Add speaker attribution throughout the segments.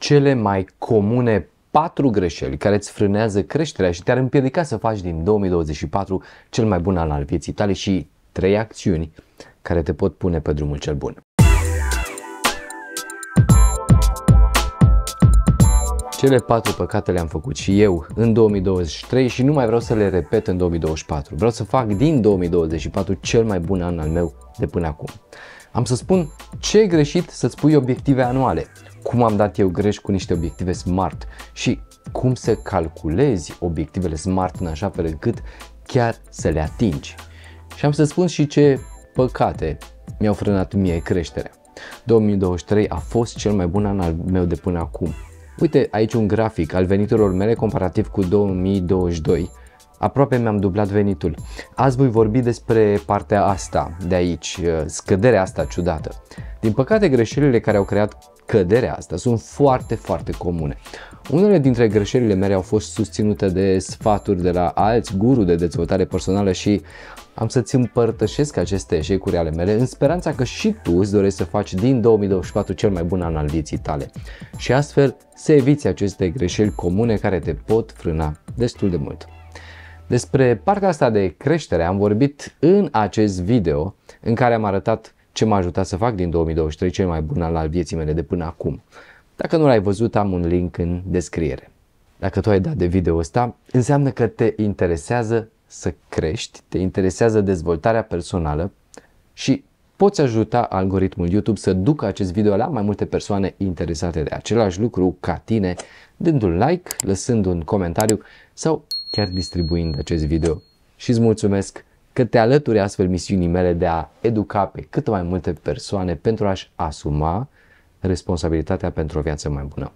Speaker 1: cele mai comune patru greșeli care îți frânează creșterea și te-ar împiedica să faci din 2024 cel mai bun an al vieții tale și trei acțiuni care te pot pune pe drumul cel bun. Cele patru păcate le-am făcut și eu în 2023 și nu mai vreau să le repet în 2024. Vreau să fac din 2024 cel mai bun an al meu de până acum. Am să spun ce e greșit să-ți pui obiective anuale, cum am dat eu greș cu niște obiective smart și cum să calculezi obiectivele smart în așa fel încât chiar să le atingi. Și am să spun și ce păcate mi-au frânat mie creșterea. 2023 a fost cel mai bun an al meu de până acum. Uite aici un grafic al veniturilor mele comparativ cu 2022. Aproape mi-am dublat venitul. Azi voi vorbi despre partea asta de aici, scăderea asta ciudată. Din păcate, greșelile care au creat căderea asta sunt foarte, foarte comune. Unele dintre greșelile mele au fost susținute de sfaturi de la alți guru de dezvoltare personală și am să-ți împărtășesc aceste eșecuri ale mele în speranța că și tu îți dorești să faci din 2024 cel mai bun an al vieții tale și astfel să eviți aceste greșeli comune care te pot frâna destul de mult. Despre partea asta de creștere am vorbit în acest video în care am arătat ce m-a ajutat să fac din 2023 cel mai bun al vieții mele de până acum. Dacă nu l-ai văzut, am un link în descriere. Dacă tu ai dat de video ăsta, înseamnă că te interesează să crești, te interesează dezvoltarea personală și poți ajuta algoritmul YouTube să ducă acest video la mai multe persoane interesate de același lucru ca tine, dând un like, lăsând un comentariu sau chiar distribuind acest video. Și îți mulțumesc că te alături astfel misiunii mele de a educa pe cât mai multe persoane pentru a-și asuma responsabilitatea pentru o viață mai bună.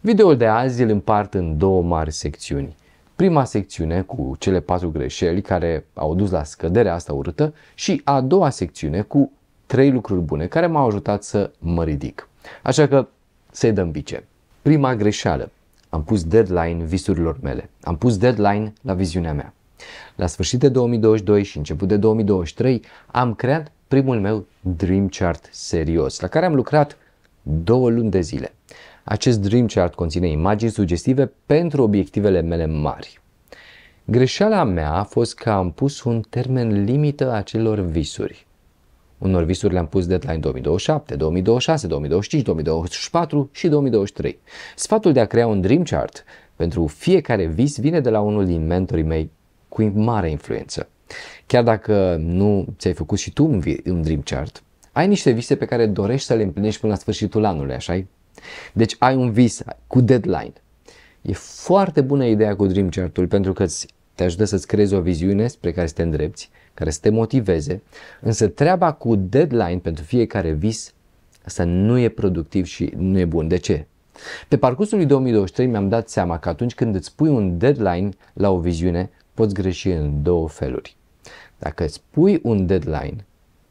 Speaker 1: Videoul de azi îl împart în două mari secțiuni. Prima secțiune cu cele patru greșeli care au dus la scăderea asta urâtă și a doua secțiune cu trei lucruri bune care m-au ajutat să mă ridic. Așa că să-i dăm bice. Prima greșeală. Am pus deadline visurilor mele. Am pus deadline la viziunea mea. La sfârșit de 2022 și început de 2023 am creat primul meu Dream Chart serios, la care am lucrat două luni de zile. Acest Dream Chart conține imagini sugestive pentru obiectivele mele mari. Greșeala mea a fost că am pus un termen limită acelor visuri. Unor visuri le-am pus deadline 2027, 2026, 2025, 2024 și 2023. Sfatul de a crea un dream chart pentru fiecare vis vine de la unul din mentorii mei cu mare influență. Chiar dacă nu ți-ai făcut și tu un dream chart, ai niște vise pe care dorești să le împlinești până la sfârșitul anului, așa -i? Deci ai un vis cu deadline. E foarte bună ideea cu dream chart-ul pentru că te ajută să-ți creezi o viziune spre care să te îndrepti, care să te motiveze, însă treaba cu deadline pentru fiecare vis, asta nu e productiv și nu e bun. De ce? Pe parcursul lui 2023 mi-am dat seama că atunci când îți pui un deadline la o viziune, poți greși în două feluri. Dacă îți pui un deadline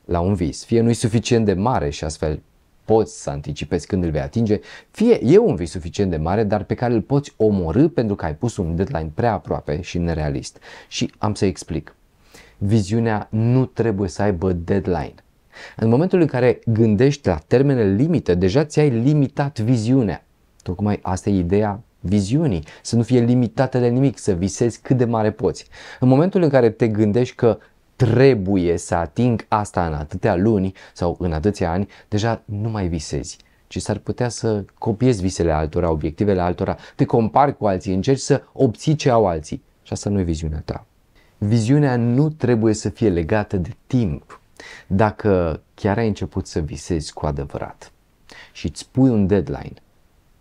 Speaker 1: la un vis, fie nu-i suficient de mare și astfel poți să anticipezi când îl vei atinge, fie e un vis suficient de mare, dar pe care îl poți omorâ pentru că ai pus un deadline prea aproape și nerealist. Și am să explic. Viziunea nu trebuie să aibă deadline. În momentul în care gândești la termene limită, deja ți-ai limitat viziunea. Tocmai asta e ideea viziunii, să nu fie limitată de nimic, să visezi cât de mare poți. În momentul în care te gândești că trebuie să ating asta în atâtea luni sau în atâția ani, deja nu mai visezi ci s-ar putea să copiezi visele altora, obiectivele altora, te compari cu alții, încerci să obții ce au alții. Și asta nu e viziunea ta. Viziunea nu trebuie să fie legată de timp. Dacă chiar ai început să visezi cu adevărat și îți pui un deadline,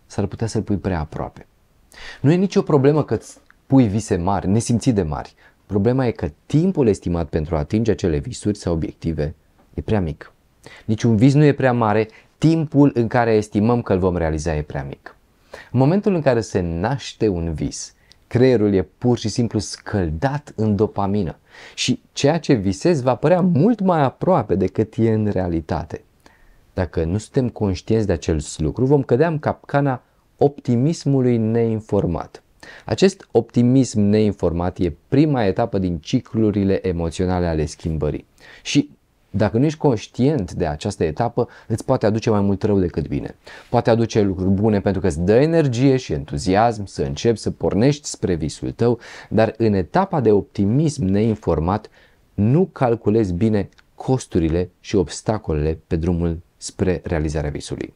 Speaker 1: s-ar putea să-l pui prea aproape. Nu e nicio problemă că îți pui vise mari, nesimțit de mari. Problema e că timpul estimat pentru a atinge acele visuri sau obiective e prea mic. Niciun vis nu e prea mare, timpul în care estimăm că îl vom realiza e prea mic. În momentul în care se naște un vis, creierul e pur și simplu scăldat în dopamină și ceea ce visezi va părea mult mai aproape decât e în realitate. Dacă nu suntem conștienți de acel lucru, vom cădea în capcana optimismului neinformat. Acest optimism neinformat e prima etapă din ciclurile emoționale ale schimbării și dacă nu ești conștient de această etapă, îți poate aduce mai mult rău decât bine. Poate aduce lucruri bune pentru că îți dă energie și entuziasm să începi să pornești spre visul tău, dar în etapa de optimism neinformat nu calculezi bine costurile și obstacolele pe drumul spre realizarea visului.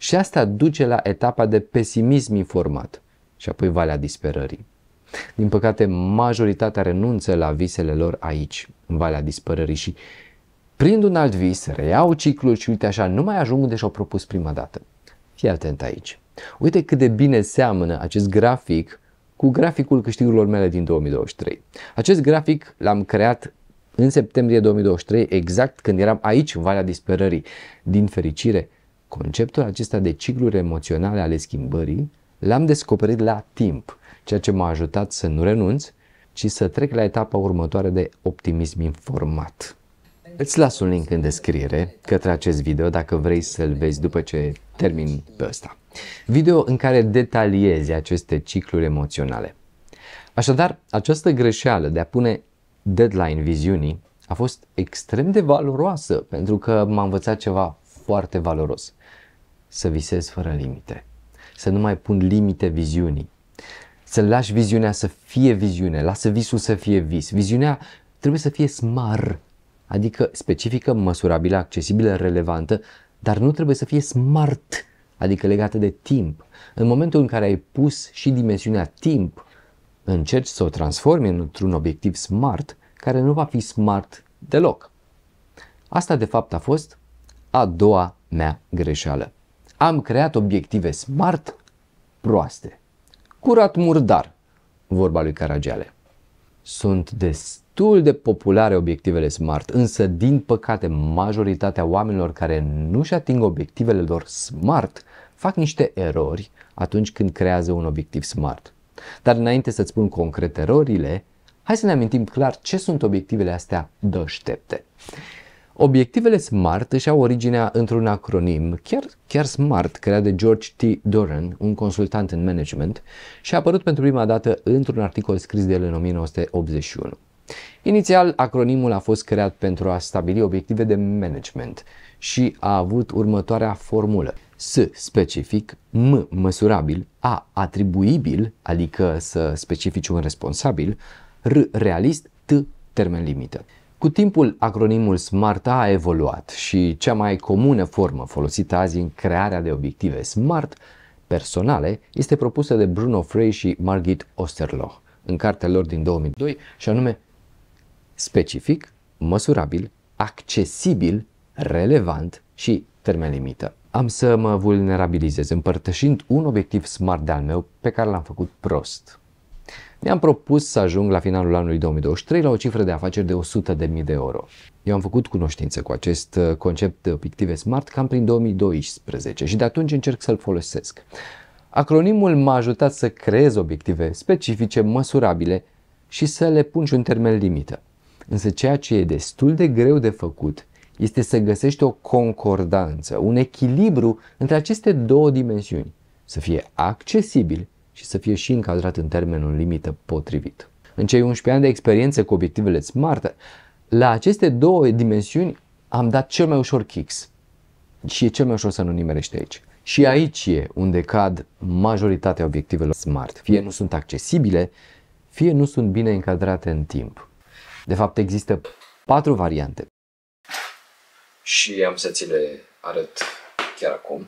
Speaker 1: Și asta duce la etapa de pesimism informat și apoi valea disperării. Din păcate, majoritatea renunță la visele lor aici, în valea disperării și prind un alt vis, reiau ciclul și uite așa, nu mai ajung unde și-au propus prima dată. Fii atent aici. Uite cât de bine seamănă acest grafic cu graficul câștigurilor mele din 2023. Acest grafic l-am creat în septembrie 2023, exact când eram aici, în Valea Disperării. Din fericire, Conceptul acesta de cicluri emoționale ale schimbării l-am descoperit la timp, ceea ce m-a ajutat să nu renunț, ci să trec la etapa următoare de optimism informat. Îți las un link în descriere către acest video dacă vrei să-l vezi după ce termin pe ăsta. Video în care detaliezi aceste cicluri emoționale. Așadar, această greșeală de a pune deadline viziunii a fost extrem de valoroasă pentru că m-a învățat ceva foarte valoros să visez fără limite, să nu mai pun limite viziunii, să lași viziunea să fie viziune, lasă visul să fie vis. Viziunea trebuie să fie smar, adică specifică, măsurabilă, accesibilă, relevantă, dar nu trebuie să fie smart, adică legată de timp. În momentul în care ai pus și dimensiunea timp, încerci să o transformi într-un obiectiv smart, care nu va fi smart deloc. Asta de fapt a fost a doua mea greșeală. Am creat obiective smart proaste. Curat murdar, vorba lui Caragiale. Sunt destul de populare obiectivele smart, însă din păcate majoritatea oamenilor care nu-și ating obiectivele lor smart fac niște erori atunci când creează un obiectiv smart. Dar înainte să-ți spun concret erorile, hai să ne amintim clar ce sunt obiectivele astea deștepte. Obiectivele SMART își au originea într-un acronim, chiar, chiar SMART, creat de George T. Doran, un consultant în management, și a apărut pentru prima dată într-un articol scris de el în 1981. Inițial, acronimul a fost creat pentru a stabili obiective de management și a avut următoarea formulă. S specific, M măsurabil, A atribuibil, adică să specifici un responsabil, R realist, T termen limită. Cu timpul, acronimul SMART a evoluat și cea mai comună formă folosită azi în crearea de obiective SMART personale este propusă de Bruno Frey și Margit Osterloh în cartea lor din 2002 și anume specific, măsurabil, accesibil, relevant și termen limită. Am să mă vulnerabilizez împărtășind un obiectiv smart de al meu pe care l-am făcut prost. Mi-am propus să ajung la finalul anului 2023 la o cifră de afaceri de 100.000 de euro. Eu am făcut cunoștință cu acest uh, concept de obiective smart cam prin 2012 și de atunci încerc să-l folosesc. Acronimul m-a ajutat să creez obiective specifice, măsurabile și să le pun și un termen limită. Însă ceea ce e destul de greu de făcut este să găsești o concordanță, un echilibru între aceste două dimensiuni, să fie accesibil și să fie și încadrat în termenul limită potrivit. În cei 11 ani de experiență cu obiectivele smart, la aceste două dimensiuni am dat cel mai ușor kicks și e cel mai ușor să nu nimerești aici. Și aici e unde cad majoritatea obiectivelor smart. Fie nu sunt accesibile, fie nu sunt bine încadrate în timp. De fapt, există patru variante. Și am să ți le arăt chiar acum.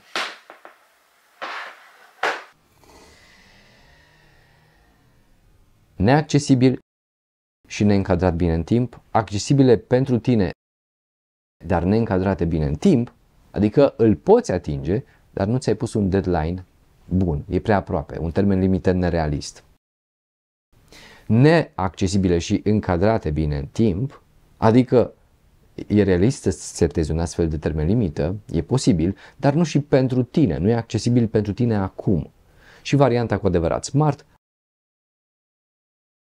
Speaker 1: neaccesibil și neîncadrat bine în timp, accesibile pentru tine, dar neîncadrate bine în timp, adică îl poți atinge, dar nu ți-ai pus un deadline bun, e prea aproape, un termen limitat nerealist. Neaccesibile și încadrate bine în timp, adică e realist să setezi un astfel de termen limită, e posibil, dar nu și pentru tine, nu e accesibil pentru tine acum. Și varianta cu adevărat smart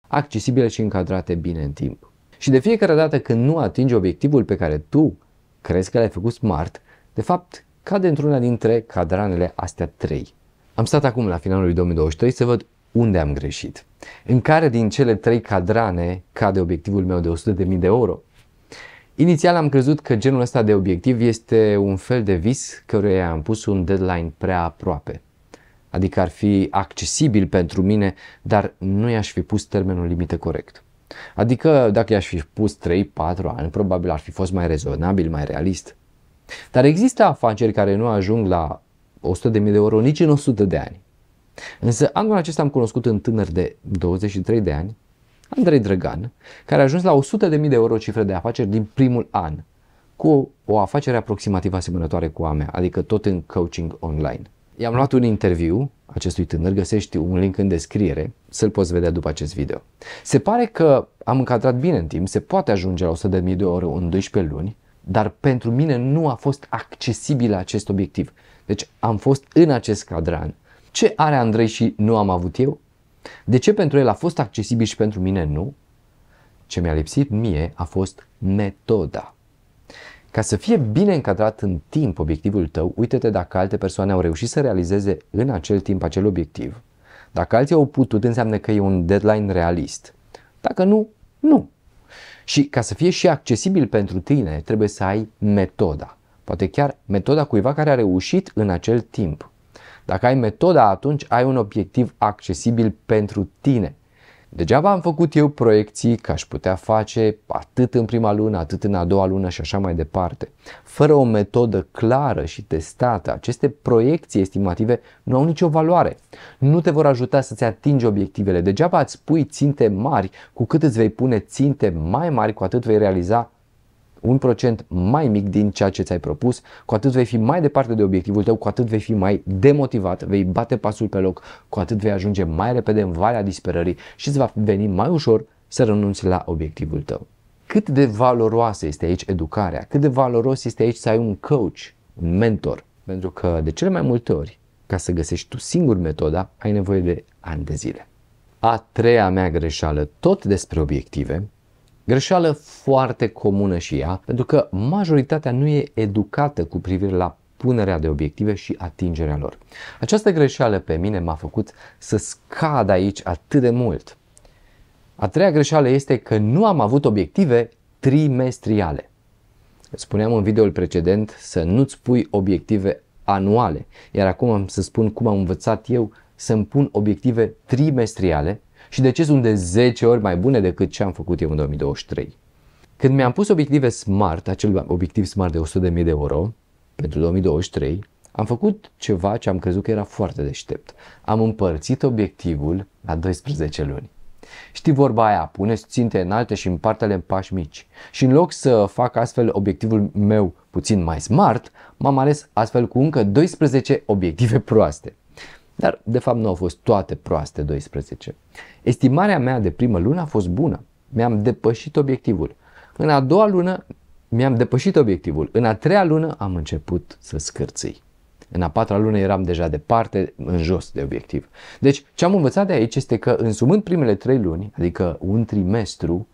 Speaker 1: accesibile și încadrate bine în timp. Și de fiecare dată când nu atingi obiectivul pe care tu crezi că l-ai făcut smart, de fapt cade într-una dintre cadranele astea trei. Am stat acum la finalul 2023 să văd unde am greșit. În care din cele trei cadrane cade obiectivul meu de 100.000 de euro? Inițial am crezut că genul ăsta de obiectiv este un fel de vis căruia am pus un deadline prea aproape adică ar fi accesibil pentru mine, dar nu i-aș fi pus termenul limită corect. Adică dacă i-aș fi pus 3-4 ani, probabil ar fi fost mai rezonabil, mai realist. Dar există afaceri care nu ajung la 100.000 de euro nici în 100 de ani. Însă anul acesta am cunoscut un tânăr de 23 de ani, Andrei Drăgan, care a ajuns la 100.000 de euro cifre de afaceri din primul an, cu o afacere aproximativ asemănătoare cu a mea, adică tot în coaching online. I-am luat un interviu acestui tânăr, găsești un link în descriere, să-l poți vedea după acest video. Se pare că am încadrat bine în timp, se poate ajunge la 100.000 de ore în 12 luni, dar pentru mine nu a fost accesibil acest obiectiv. Deci am fost în acest cadran. Ce are Andrei și nu am avut eu? De ce pentru el a fost accesibil și pentru mine nu? Ce mi-a lipsit mie a fost metoda. Ca să fie bine încadrat în timp obiectivul tău, uite-te dacă alte persoane au reușit să realizeze în acel timp acel obiectiv. Dacă alții au putut, înseamnă că e un deadline realist. Dacă nu, nu. Și ca să fie și accesibil pentru tine, trebuie să ai metoda. Poate chiar metoda cuiva care a reușit în acel timp. Dacă ai metoda, atunci ai un obiectiv accesibil pentru tine. Degeaba am făcut eu proiecții că aș putea face atât în prima lună, atât în a doua lună și așa mai departe. Fără o metodă clară și testată, aceste proiecții estimative nu au nicio valoare. Nu te vor ajuta să-ți atingi obiectivele. Degeaba îți pui ținte mari, cu cât îți vei pune ținte mai mari, cu atât vei realiza un procent mai mic din ceea ce ți-ai propus, cu atât vei fi mai departe de obiectivul tău, cu atât vei fi mai demotivat, vei bate pasul pe loc, cu atât vei ajunge mai repede în valea disperării și îți va veni mai ușor să renunți la obiectivul tău. Cât de valoroasă este aici educarea, cât de valoros este aici să ai un coach, un mentor, pentru că de cele mai multe ori, ca să găsești tu singur metoda, ai nevoie de ani de zile. A treia mea greșeală, tot despre obiective, Greșeală foarte comună și ea, pentru că majoritatea nu e educată cu privire la punerea de obiective și atingerea lor. Această greșeală pe mine m-a făcut să scad aici atât de mult. A treia greșeală este că nu am avut obiective trimestriale. Spuneam în videoul precedent să nu-ți pui obiective anuale, iar acum am să spun cum am învățat eu să-mi pun obiective trimestriale și de ce sunt de 10 ori mai bune decât ce am făcut eu în 2023. Când mi-am pus obiective smart, acel obiectiv smart de 100.000 de euro pentru 2023, am făcut ceva ce am crezut că era foarte deștept. Am împărțit obiectivul la 12 luni. Știi vorba aia, puneți ținte înalte și împarte-le în pași mici. Și în loc să fac astfel obiectivul meu puțin mai smart, m-am ales astfel cu încă 12 obiective proaste. Dar de fapt nu au fost toate proaste 12. Estimarea mea de primă lună a fost bună. Mi-am depășit obiectivul. În a doua lună mi-am depășit obiectivul. În a treia lună am început să scârțâi. În a patra lună eram deja departe, în jos de obiectiv. Deci, ce am învățat de aici este că, însumând primele trei luni, adică un trimestru,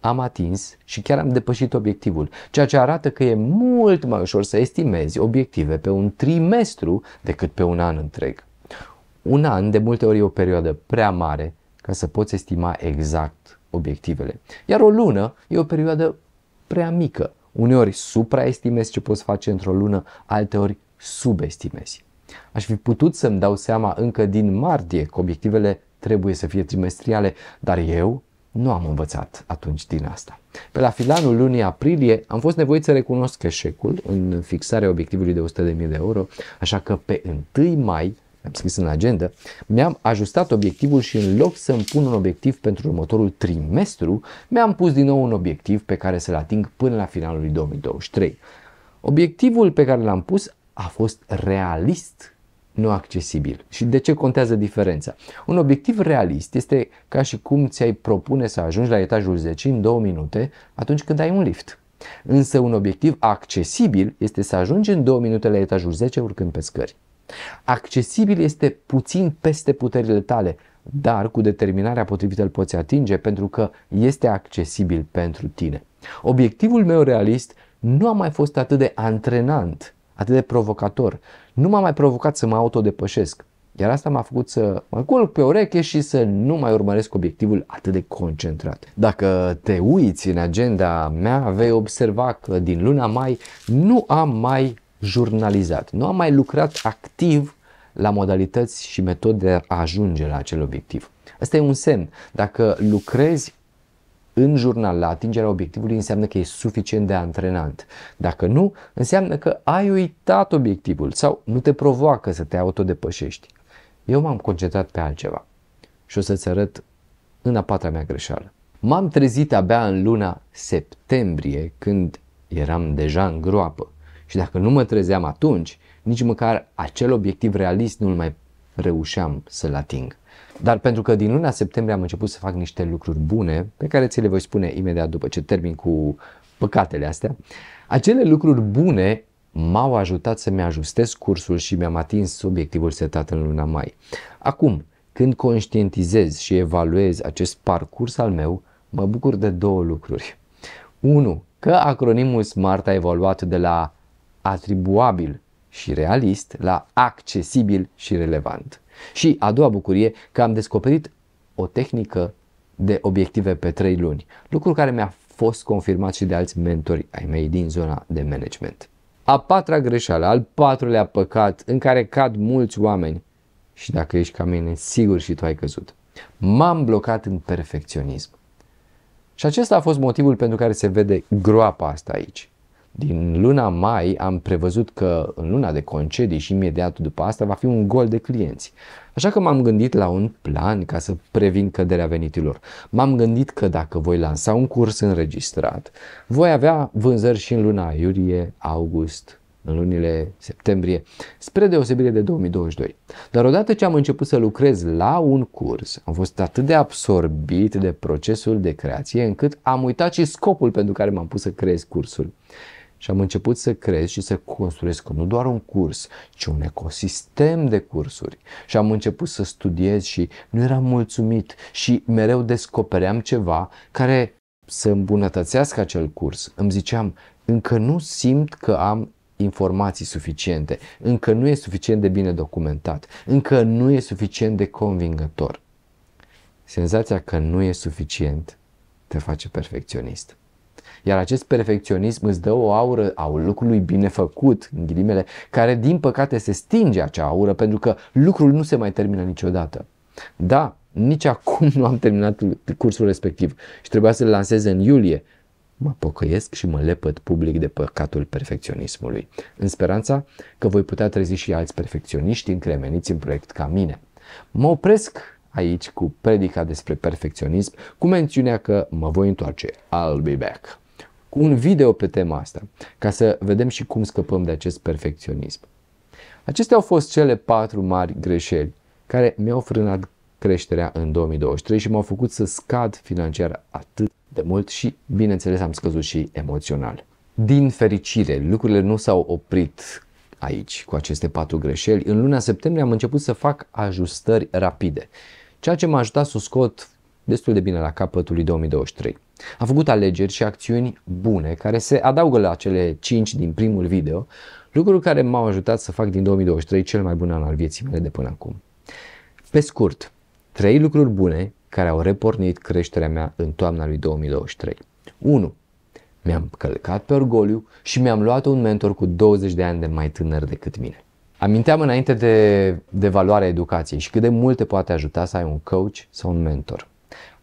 Speaker 1: am atins și chiar am depășit obiectivul, ceea ce arată că e mult mai ușor să estimezi obiective pe un trimestru decât pe un an întreg un an de multe ori e o perioadă prea mare ca să poți estima exact obiectivele. Iar o lună e o perioadă prea mică. Uneori supraestimezi ce poți face într-o lună, alteori subestimezi. Aș fi putut să-mi dau seama încă din martie că obiectivele trebuie să fie trimestriale, dar eu nu am învățat atunci din asta. Pe la finalul lunii aprilie am fost nevoit să recunosc eșecul în fixarea obiectivului de 100.000 de euro, așa că pe 1 mai am scris în agenda, mi-am ajustat obiectivul și în loc să îmi pun un obiectiv pentru următorul trimestru, mi-am pus din nou un obiectiv pe care să-l ating până la finalul 2023. Obiectivul pe care l-am pus a fost realist, nu accesibil. Și de ce contează diferența? Un obiectiv realist este ca și cum ți-ai propune să ajungi la etajul 10 în 2 minute atunci când ai un lift. Însă un obiectiv accesibil este să ajungi în 2 minute la etajul 10 urcând pe scări. Accesibil este puțin peste puterile tale, dar cu determinarea potrivită îl poți atinge pentru că este accesibil pentru tine. Obiectivul meu realist nu a mai fost atât de antrenant, atât de provocator. Nu m-a mai provocat să mă autodepășesc. Iar asta m-a făcut să mă culc pe ureche și să nu mai urmăresc obiectivul atât de concentrat. Dacă te uiți în agenda mea, vei observa că din luna mai nu am mai jurnalizat. Nu am mai lucrat activ la modalități și metode de a ajunge la acel obiectiv. Asta e un semn. Dacă lucrezi în jurnal la atingerea obiectivului înseamnă că e suficient de antrenant. Dacă nu, înseamnă că ai uitat obiectivul sau nu te provoacă să te autodepășești. Eu m-am concentrat pe altceva și o să-ți arăt în a patra mea greșeală. M-am trezit abia în luna septembrie când eram deja în groapă și dacă nu mă trezeam atunci, nici măcar acel obiectiv realist nu-l mai reușeam să-l ating. Dar pentru că din luna septembrie am început să fac niște lucruri bune, pe care ți le voi spune imediat după ce termin cu păcatele astea, acele lucruri bune m-au ajutat să-mi ajustez cursul și mi-am atins obiectivul setat în luna mai. Acum, când conștientizez și evaluez acest parcurs al meu, mă bucur de două lucruri. 1. Că acronimul SMART a evoluat de la atribuabil și realist la accesibil și relevant. Și a doua bucurie că am descoperit o tehnică de obiective pe 3 luni, lucru care mi-a fost confirmat și de alți mentori ai mei din zona de management. A patra greșeală, al patrulea păcat în care cad mulți oameni și dacă ești ca mine, sigur și tu ai căzut. M-am blocat în perfecționism. Și acesta a fost motivul pentru care se vede groapa asta aici. Din luna mai am prevăzut că în luna de concedii și imediat după asta va fi un gol de clienți. Așa că m-am gândit la un plan ca să previn căderea venitilor. M-am gândit că dacă voi lansa un curs înregistrat, voi avea vânzări și în luna iulie, august, în lunile septembrie, spre deosebire de 2022. Dar odată ce am început să lucrez la un curs, am fost atât de absorbit de procesul de creație încât am uitat și scopul pentru care m-am pus să creez cursul și am început să crez și să construiesc nu doar un curs, ci un ecosistem de cursuri. Și am început să studiez și nu eram mulțumit și mereu descopeream ceva care să îmbunătățească acel curs. Îmi ziceam, încă nu simt că am informații suficiente, încă nu e suficient de bine documentat, încă nu e suficient de convingător. Senzația că nu e suficient te face perfecționist. Iar acest perfecționism îți dă o aură a lucrului bine făcut, în ghilimele, care din păcate se stinge acea aură pentru că lucrul nu se mai termină niciodată. Da, nici acum nu am terminat cursul respectiv și trebuia să-l lansez în iulie. Mă pocăiesc și mă lepăd public de păcatul perfecționismului, în speranța că voi putea trezi și alți perfecționiști încremeniți în proiect ca mine. Mă opresc aici cu predica despre perfecționism, cu mențiunea că mă voi întoarce. I'll be back. Cu un video pe tema asta, ca să vedem și cum scăpăm de acest perfecționism. Acestea au fost cele patru mari greșeli care mi-au frânat creșterea în 2023 și m-au făcut să scad financiar atât de mult și, bineînțeles, am scăzut și emoțional. Din fericire, lucrurile nu s-au oprit aici cu aceste patru greșeli. În luna septembrie am început să fac ajustări rapide ceea ce m-a ajutat să o scot destul de bine la capătul lui 2023. Am făcut alegeri și acțiuni bune care se adaugă la cele 5 din primul video, lucruri care m-au ajutat să fac din 2023 cel mai bun an al vieții mele de până acum. Pe scurt, trei lucruri bune care au repornit creșterea mea în toamna lui 2023. 1. Mi-am călcat pe orgoliu și mi-am luat un mentor cu 20 de ani de mai tânăr decât mine. Aminteam înainte de, de valoarea educației și cât de mult te poate ajuta să ai un coach sau un mentor.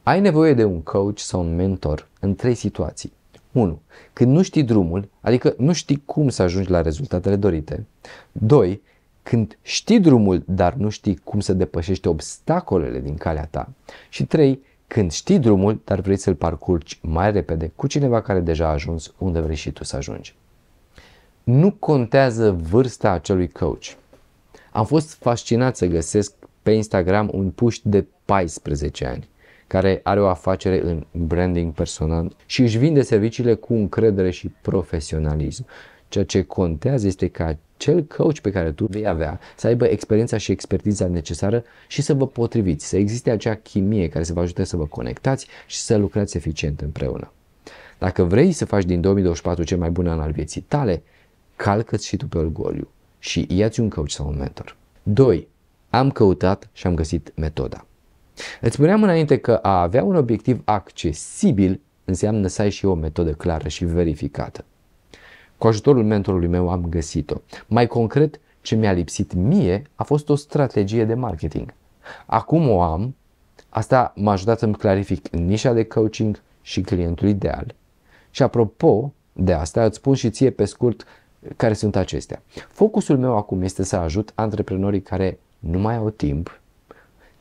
Speaker 1: Ai nevoie de un coach sau un mentor în trei situații. 1. Când nu știi drumul, adică nu știi cum să ajungi la rezultatele dorite. 2. Când știi drumul, dar nu știi cum să depășești obstacolele din calea ta. Și 3. Când știi drumul, dar vrei să-l parcurgi mai repede cu cineva care deja a ajuns unde vrei și tu să ajungi. Nu contează vârsta acelui coach. Am fost fascinat să găsesc pe Instagram un puști de 14 ani care are o afacere în branding personal și își vinde serviciile cu încredere și profesionalism. Ceea ce contează este ca cel coach pe care tu vei avea să aibă experiența și expertiza necesară și să vă potriviți, să existe acea chimie care să vă ajute să vă conectați și să lucrați eficient împreună. Dacă vrei să faci din 2024 cel mai bun an al vieții tale, calcă-ți și tu pe orgoliu și ia-ți un coach sau un mentor. 2. Am căutat și am găsit metoda. Îți spuneam înainte că a avea un obiectiv accesibil înseamnă să ai și o metodă clară și verificată. Cu ajutorul mentorului meu am găsit-o. Mai concret, ce mi-a lipsit mie a fost o strategie de marketing. Acum o am, asta m-a ajutat să-mi clarific nișa de coaching și clientul ideal. Și apropo de asta, îți spun și ție pe scurt care sunt acestea. Focusul meu acum este să ajut antreprenorii care nu mai au timp,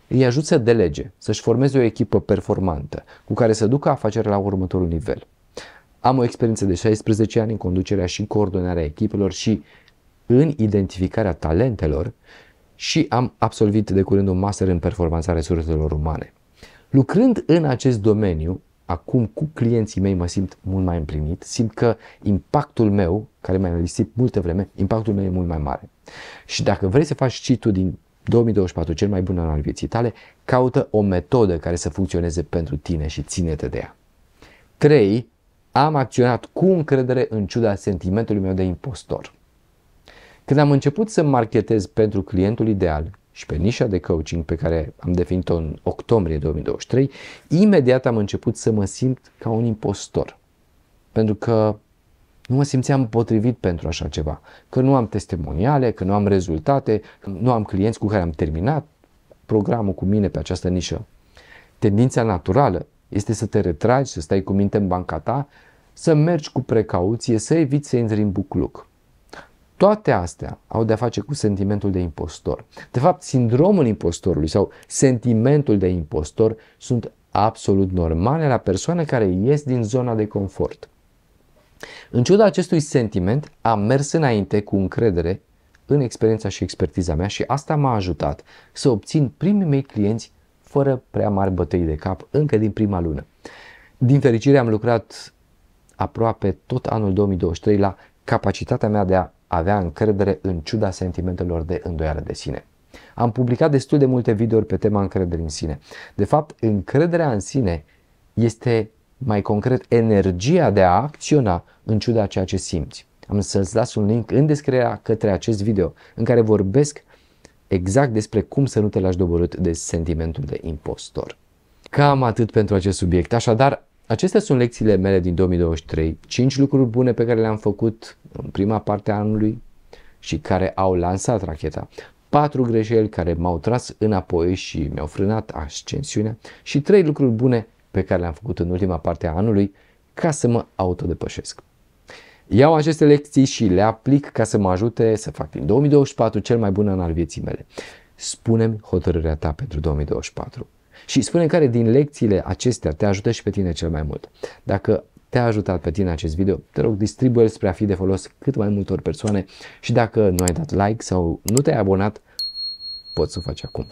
Speaker 1: îi ajut să delege, să-și formeze o echipă performantă cu care să ducă afacerea la următorul nivel. Am o experiență de 16 ani în conducerea și coordonarea echipelor și în identificarea talentelor și am absolvit de curând un master în performanța resurselor umane. Lucrând în acest domeniu, acum cu clienții mei mă simt mult mai împlinit, simt că impactul meu, care mi-a lipsit multă vreme, impactul meu e mult mai mare. Și dacă vrei să faci și tu din 2024 cel mai bun an al vieții tale, caută o metodă care să funcționeze pentru tine și ține-te de ea. 3. Am acționat cu încredere în ciuda sentimentului meu de impostor. Când am început să marketez pentru clientul ideal, și pe nișa de coaching pe care am definit-o în octombrie 2023, imediat am început să mă simt ca un impostor. Pentru că nu mă simțeam potrivit pentru așa ceva. Că nu am testimoniale, că nu am rezultate, că nu am clienți cu care am terminat programul cu mine pe această nișă. Tendința naturală este să te retragi, să stai cu minte în banca ta, să mergi cu precauție, să eviți să intri în bucluc. Toate astea au de-a face cu sentimentul de impostor. De fapt, sindromul impostorului sau sentimentul de impostor sunt absolut normale la persoane care ies din zona de confort. În ciuda acestui sentiment, am mers înainte cu încredere în experiența și expertiza mea și asta m-a ajutat să obțin primii mei clienți fără prea mari bătăi de cap încă din prima lună. Din fericire am lucrat aproape tot anul 2023 la capacitatea mea de a avea încredere în ciuda sentimentelor de îndoială de sine. Am publicat destul de multe videouri pe tema încrederii în sine. De fapt, încrederea în sine este mai concret energia de a acționa în ciuda ceea ce simți. Am să-ți las un link în descrierea către acest video în care vorbesc exact despre cum să nu te lași doborât de sentimentul de impostor. Cam atât pentru acest subiect. Așadar, Acestea sunt lecțiile mele din 2023, 5 lucruri bune pe care le-am făcut în prima parte a anului și care au lansat racheta, 4 greșeli care m-au tras înapoi și mi-au frânat ascensiunea și 3 lucruri bune pe care le-am făcut în ultima parte a anului ca să mă autodepășesc. Iau aceste lecții și le aplic ca să mă ajute să fac din 2024 cel mai bun an al vieții mele. Spunem hotărârea ta pentru 2024. Și spune care din lecțiile acestea te ajută și pe tine cel mai mult. Dacă te-a ajutat pe tine acest video, te rog distribuie-l spre a fi de folos cât mai multor persoane și dacă nu ai dat like sau nu te-ai abonat, poți să o faci acum.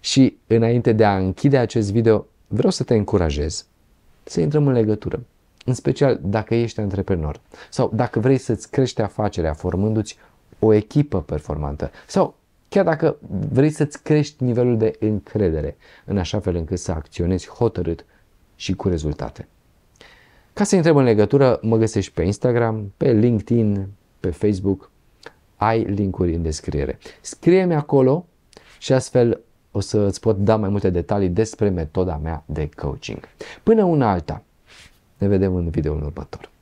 Speaker 1: Și înainte de a închide acest video, vreau să te încurajez să intrăm în legătură, în special dacă ești antreprenor sau dacă vrei să-ți crești afacerea formându-ți o echipă performantă sau chiar dacă vrei să-ți crești nivelul de încredere, în așa fel încât să acționezi hotărât și cu rezultate. Ca să intrăm în legătură, mă găsești pe Instagram, pe LinkedIn, pe Facebook, ai linkuri în descriere. Scrie-mi acolo și astfel o să îți pot da mai multe detalii despre metoda mea de coaching. Până una alta, ne vedem în videoul următor.